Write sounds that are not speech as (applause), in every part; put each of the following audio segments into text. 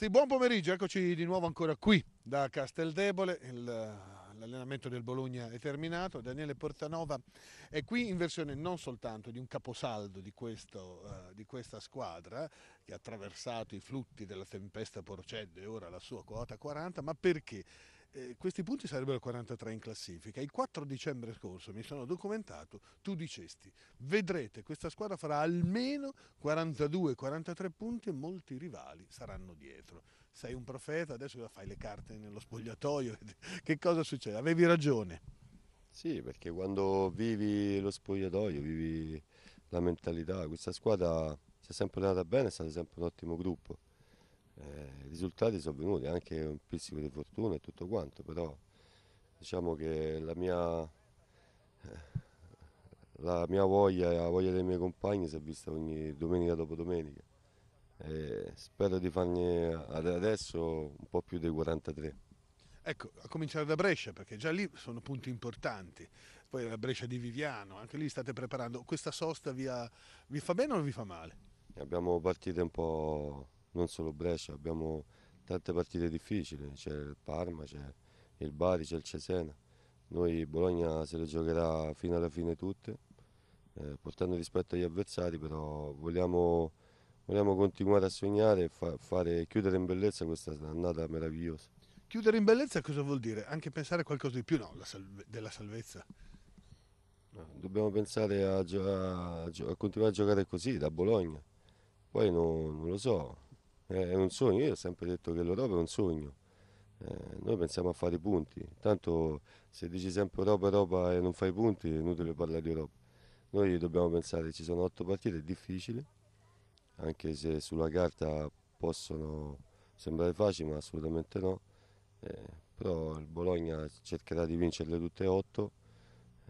Sì, buon pomeriggio, eccoci di nuovo ancora qui da Casteldebole, l'allenamento del Bologna è terminato, Daniele Portanova è qui in versione non soltanto di un caposaldo di, questo, uh, di questa squadra che ha attraversato i flutti della tempesta Porcedde e ora la sua quota 40, ma perché? Eh, questi punti sarebbero 43 in classifica. Il 4 dicembre scorso mi sono documentato, tu dicesti, vedrete questa squadra farà almeno 42-43 punti e molti rivali saranno dietro. Sei un profeta, adesso fai le carte nello spogliatoio, (laughs) che cosa succede? Avevi ragione. Sì, perché quando vivi lo spogliatoio, vivi la mentalità, questa squadra si è sempre andata bene, è stato sempre un ottimo gruppo eh, i risultati sono venuti, anche un pizzico di fortuna e tutto quanto, però diciamo che la mia, eh, la mia voglia e la voglia dei miei compagni si è vista ogni domenica dopo domenica. E spero di farne adesso un po' più dei 43. Ecco, a cominciare da Brescia, perché già lì sono punti importanti. Poi la Brescia di Viviano, anche lì state preparando. Questa sosta vi, vi fa bene o vi fa male? Abbiamo partito un po' non solo Brescia, abbiamo tante partite difficili, c'è il Parma, c'è il Bari, c'è il Cesena. Noi Bologna se le giocherà fino alla fine tutte, eh, portando rispetto agli avversari, però vogliamo, vogliamo continuare a sognare e fa, fare, chiudere in bellezza questa annata meravigliosa. Chiudere in bellezza cosa vuol dire? Anche pensare a qualcosa di più, no, salve, della salvezza. Dobbiamo pensare a, a, a, continuare a giocare così da Bologna. Poi non, non lo so, eh, è un sogno, io ho sempre detto che l'Europa è un sogno, eh, noi pensiamo a fare i punti, tanto se dici sempre Europa, Europa e non fai i punti è inutile parlare di Europa, noi dobbiamo pensare, che ci sono otto partite, è difficile, anche se sulla carta possono sembrare facili ma assolutamente no, eh, però il Bologna cercherà di vincerle tutte e otto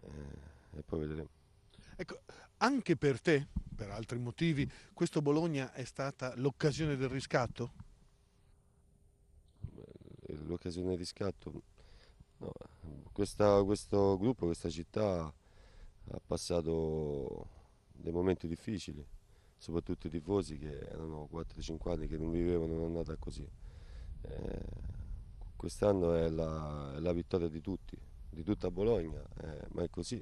eh, e poi vedremo. Ecco, anche per te per altri motivi, questo Bologna è stata l'occasione del riscatto? Eh, l'occasione del riscatto? No, questa, questo gruppo, questa città ha passato dei momenti difficili, soprattutto i tifosi che erano 4-5 anni che non vivevano un'annata così. Eh, quest'anno è la, è la, vittoria di tutti, di tutta Bologna, eh, ma è così,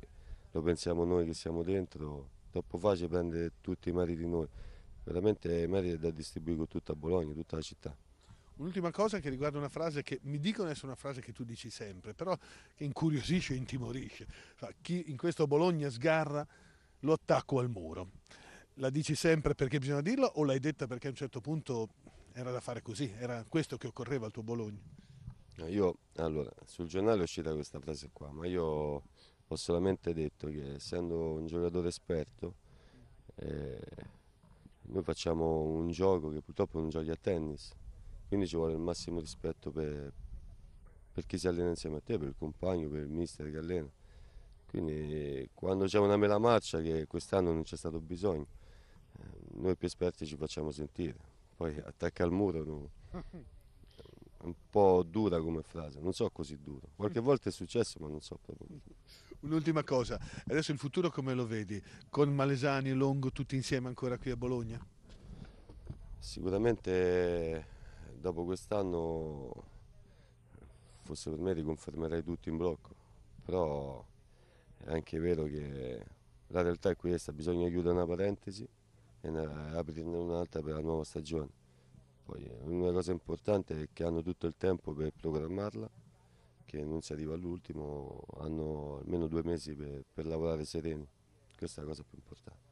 lo pensiamo noi che siamo dentro troppo facile prendere tutti i meriti di noi, veramente i meriti da distribuire con tutta Bologna, tutta la città. Un'ultima cosa che riguarda una frase che mi dicono essere una frase che tu dici sempre, però che incuriosisce e intimorisce. Chi in questo Bologna sgarra lo attacco al muro. La dici sempre perché bisogna dirla o l'hai detta perché a un certo punto era da fare così, era questo che occorreva al tuo Bologna? Io, allora, sul giornale è uscita questa frase qua, ma io ho solamente detto che essendo un giocatore esperto eh, noi facciamo un gioco che purtroppo non giochi a tennis, quindi ci vuole il massimo rispetto per, per chi si allena insieme a te, per il compagno, per il mister che allena. Quindi quando c'è una mela marcia che quest'anno non c'è stato bisogno, eh, noi più esperti ci facciamo sentire, poi attacca al muro. No? (laughs) un po' dura come frase, non so così dura Qualche mm. volta è successo, ma non so proprio. Un'ultima cosa, adesso il futuro come lo vedi? Con Malesani e Longo tutti insieme ancora qui a Bologna? Sicuramente dopo quest'anno, forse per me li confermerei tutti in blocco, però è anche vero che la realtà è questa, bisogna chiudere una parentesi e aprirne un'altra per la nuova stagione. Poi una cosa importante è che hanno tutto il tempo per programmarla che non si arriva all'ultimo, hanno almeno due mesi per, per lavorare sereni, questa è la cosa più importante.